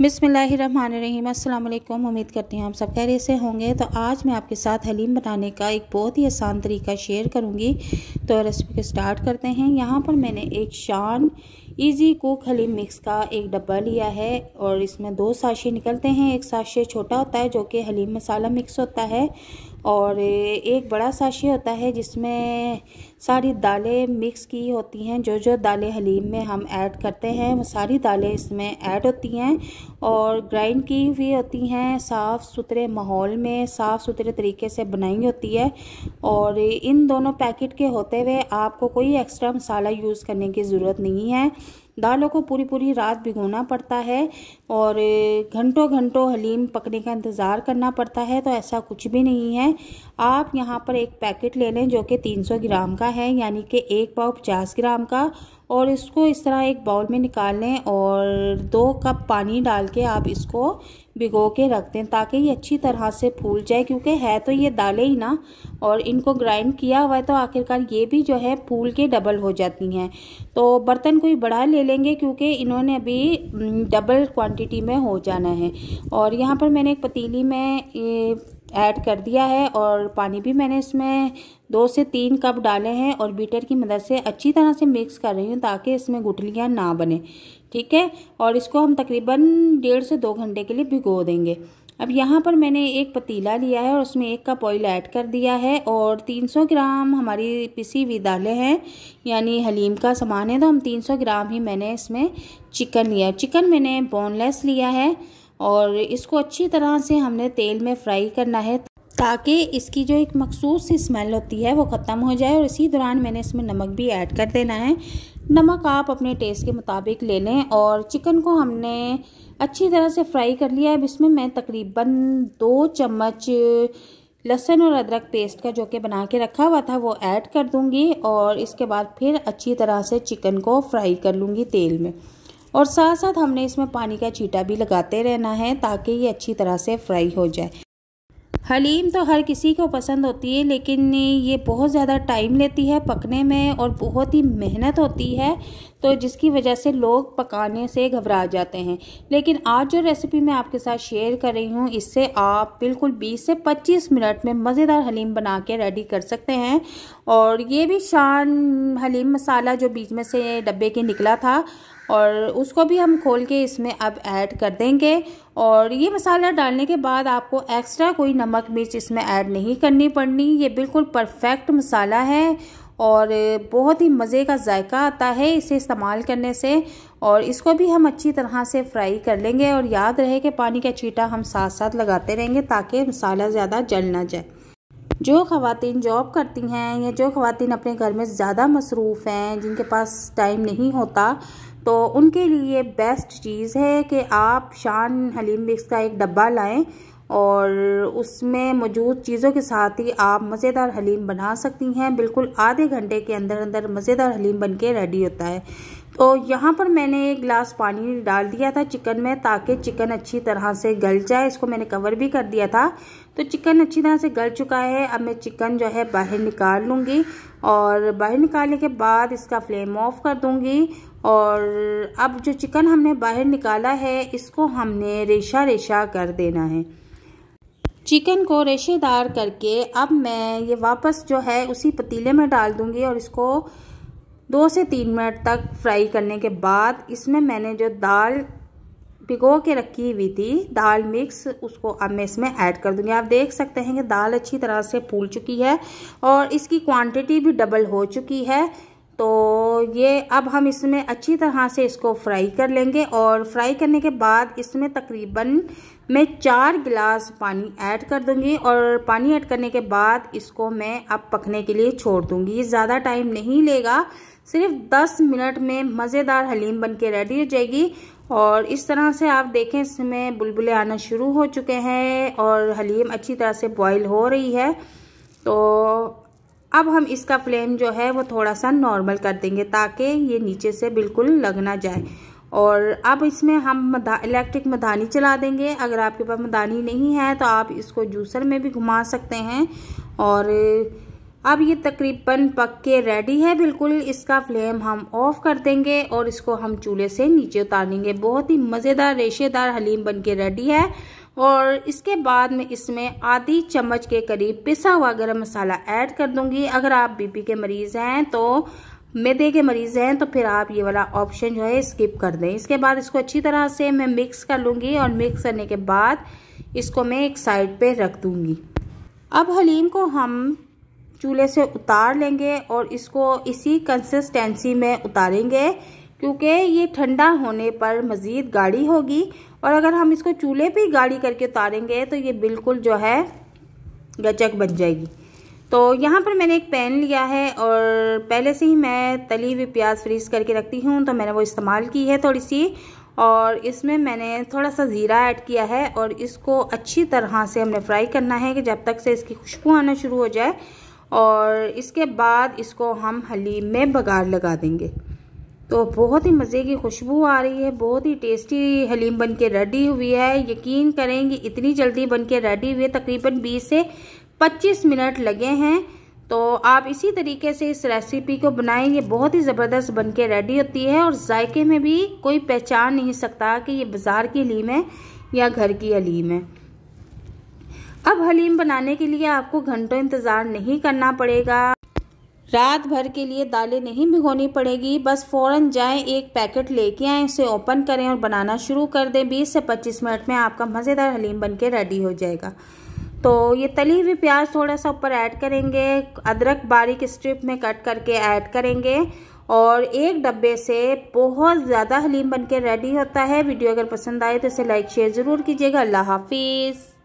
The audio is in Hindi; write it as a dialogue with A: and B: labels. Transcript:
A: बिसमीम अल्लाम उम्मीद करती हूँ आप सब खैरियत से होंगे तो आज मैं आपके साथ हलीम बनाने का एक बहुत ही आसान तरीका शेयर करूँगी तो रेसिपी को स्टार्ट करते हैं यहाँ पर मैंने एक शान इजी कुक हलीम मिक्स का एक डब्बा लिया है और इसमें दो साशे निकलते हैं एक साशे छोटा होता है जो कि हलीम मसाला मिक्स होता है और एक बड़ा साशी होता है जिसमें सारी दालें मिक्स की होती हैं जो जो दालें हलीम में हम ऐड करते हैं वो सारी दालें इसमें ऐड होती हैं और ग्राइंड की हुई होती हैं साफ़ सुथरे माहौल में साफ़ सुथरे तरीके से बनाई होती है और इन दोनों पैकेट के होते हुए आपको कोई एक्स्ट्रा मसाला यूज़ करने की ज़रूरत नहीं है दालों को पूरी पूरी रात भिगोना पड़ता है और घंटों घंटों हलीम पकने का इंतज़ार करना पड़ता है तो ऐसा कुछ भी नहीं है आप यहाँ पर एक पैकेट ले लें जो कि 300 ग्राम का है यानी कि एक पाव पचास ग्राम का और इसको इस तरह एक बाउल में निकाल लें और दो कप पानी डाल के आप इसको भिगो के रख दें ताकि ये अच्छी तरह से फूल जाए क्योंकि है तो ये दालें ही ना और इनको ग्राइंड किया हुआ है तो आखिरकार ये भी जो है फूल के डबल हो जाती हैं तो बर्तन कोई बड़ा ले लेंगे क्योंकि इन्होंने अभी डबल क्वांटिटी में हो जाना है और यहाँ पर मैंने एक पतीली में ऐड कर दिया है और पानी भी मैंने इसमें दो से तीन कप डाले हैं और बीटर की मदद से अच्छी तरह से मिक्स कर रही हूँ ताकि इसमें गुटलियाँ ना बने ठीक है और इसको हम तकरीबन डेढ़ से दो घंटे के लिए भिगो देंगे अब यहाँ पर मैंने एक पतीला लिया है और उसमें एक कप ऑयल ऐड कर दिया है और 300 ग्राम हमारी पिसी हुई दालें हैं यानी हलीम का सामान है तो हम 300 ग्राम ही मैंने इसमें चिकन लिया चिकन मैंने बोनलेस लिया है और इसको अच्छी तरह से हमने तेल में फ्राई करना है ताकि इसकी जो एक मखसूस सी स्मेल होती है वो ख़त्म हो जाए और इसी दौरान मैंने इसमें नमक भी ऐड कर देना है नमक आप अपने टेस्ट के मुताबिक ले लें और चिकन को हमने अच्छी तरह से फ्राई कर लिया है अब इसमें मैं तकरीबन दो चम्मच लहसुन और अदरक पेस्ट का जो कि बना के रखा हुआ था वो ऐड कर दूंगी और इसके बाद फिर अच्छी तरह से चिकन को फ्राई कर लूँगी तेल में और साथ साथ हमने इसमें पानी का चीटा भी लगाते रहना है ताकि ये अच्छी तरह से फ्राई हो जाए हलीम तो हर किसी को पसंद होती है लेकिन ये बहुत ज़्यादा टाइम लेती है पकने में और बहुत ही मेहनत होती है तो जिसकी वजह से लोग पकाने से घबरा जाते हैं लेकिन आज जो रेसिपी मैं आपके साथ शेयर कर रही हूँ इससे आप बिल्कुल 20 से 25 मिनट में मज़ेदार हलीम बना के रेडी कर सकते हैं और ये भी शान हलीम मसाला जो बीच में से डब्बे के निकला था और उसको भी हम खोल के इसमें अब ऐड कर देंगे और ये मसाला डालने के बाद आपको एक्स्ट्रा कोई नमक मिर्च इसमें ऐड नहीं करनी पड़नी ये बिल्कुल परफेक्ट मसाला है और बहुत ही मज़े का जायका आता है इसे इस्तेमाल करने से और इसको भी हम अच्छी तरह से फ्राई कर लेंगे और याद रहे कि पानी का चीटा हम साथ साथ लगाते रहेंगे ताकि मसाला ज़्यादा जल ना जाए जो खातन जॉब करती हैं या जो खातन अपने घर में ज़्यादा मसरूफ़ हैं जिनके पास टाइम नहीं होता तो उनके लिए बेस्ट चीज़ है कि आप शान हलीम मिक्स का एक डब्बा लाएं और उसमें मौजूद चीज़ों के साथ ही आप मज़ेदार हलीम बना सकती हैं बिल्कुल आधे घंटे के अंदर अंदर मज़ेदार हलीम बन के रेडी होता है तो यहाँ पर मैंने एक गिलास पानी डाल दिया था चिकन में ताकि चिकन अच्छी तरह से गल जाए इसको मैंने कवर भी कर दिया था तो चिकन अच्छी तरह से गल चुका है अब मैं चिकन जो है बाहर निकाल लूँगी और बाहर निकालने के बाद इसका फ्लेम ऑफ कर दूँगी और अब जो चिकन हमने बाहर निकाला है इसको हमने रेशा रेशा कर देना है चिकन को रेशेदार करके अब मैं ये वापस जो है उसी पतीले में डाल दूँगी और इसको दो से तीन मिनट तक फ्राई करने के बाद इसमें मैंने जो दाल भिगो के रखी हुई थी दाल मिक्स उसको अब मैं इसमें ऐड कर दूंगी आप देख सकते हैं कि दाल अच्छी तरह से फूल चुकी है और इसकी क्वांटिटी भी डबल हो चुकी है तो ये अब हम इसमें अच्छी तरह से इसको फ्राई कर लेंगे और फ्राई करने के बाद इसमें तकरीबन मैं चार गिलास पानी ऐड कर दूंगी और पानी ऐड करने के बाद इसको मैं अब पकने के लिए छोड़ दूंगी ज़्यादा टाइम नहीं लेगा सिर्फ 10 मिनट में मज़ेदार हलीम बन के रेडी हो जाएगी और इस तरह से आप देखें इसमें बुलबुले आना शुरू हो चुके हैं और हलीम अच्छी तरह से बॉयल हो रही है तो अब हम इसका फ्लेम जो है वो थोड़ा सा नॉर्मल कर देंगे ताकि ये नीचे से बिल्कुल लग ना जाए और अब इसमें हम मदा, इलेक्ट्रिक मदानी चला देंगे अगर आपके पास मदानी नहीं है तो आप इसको जूसर में भी घुमा सकते हैं और अब ये तकरीबन पक के रेडी है बिल्कुल इसका फ्लेम हम ऑफ कर देंगे और इसको हम चूल्हे से नीचे उतार देंगे बहुत ही मज़ेदार रेशेदार हलीम बन के रेडी है और इसके बाद मैं इसमें आधी चम्मच के करीब पिसा हुआ गर्म मसाला ऐड कर दूंगी अगर आप बीपी के मरीज़ हैं तो मैदे के मरीज़ हैं तो फिर आप ये वाला ऑप्शन जो है स्किप कर दें इसके बाद इसको अच्छी तरह से मैं मिक्स कर लूँगी और मिक्स करने के बाद इसको मैं एक साइड पे रख दूँगी अब हलीम को हम चूल्हे से उतार लेंगे और इसको इसी कंसिस्टेंसी में उतारेंगे क्योंकि ये ठंडा होने पर मज़ीद गाढ़ी होगी और अगर हम इसको चूल्हे पे गाढ़ी करके उतारेंगे तो ये बिल्कुल जो है गचक बन जाएगी तो यहाँ पर मैंने एक पैन लिया है और पहले से ही मैं तली हुई प्याज फ्रीज करके रखती हूँ तो मैंने वो इस्तेमाल की है थोड़ी सी और इसमें मैंने थोड़ा सा ज़ीरा ऐड किया है और इसको अच्छी तरह से हमने फ्राई करना है कि जब तक से इसकी खुशबू आना शुरू हो जाए और इसके बाद इसको हम हलीम में बघार लगा देंगे तो बहुत ही मज़े की खुशबू आ रही है बहुत ही टेस्टी हलीम बन के रेडी हुई है यकीन करेंगे इतनी जल्दी बन के रेडी है तकरीबन 20 से 25 मिनट लगे हैं तो आप इसी तरीके से इस रेसिपी को बनाएंगे बहुत ही ज़बरदस्त बन के रेडी होती है और जायके में भी कोई पहचान नहीं सकता कि ये बाज़ार की हलीम है या घर की हलीम है अब हलीम बनाने के लिए आपको घंटों इंतज़ार नहीं करना पड़ेगा रात भर के लिए दालें नहीं भिगोनी पड़ेगी बस फ़ौरन जाएं एक पैकेट लेके आए उसे ओपन करें और बनाना शुरू कर दें 20 से 25 मिनट में आपका मज़ेदार हलीम बन के रेडी हो जाएगा तो ये तली हुई प्याज थोड़ा सा ऊपर ऐड करेंगे अदरक बारीक स्ट्रिप में कट करके ऐड करेंगे और एक डब्बे से बहुत ज़्यादा हलीम बन के रेडी होता है वीडियो अगर पसंद आए तो इसे लाइक शेयर ज़रूर कीजिएगा अल्लाह हाफिज़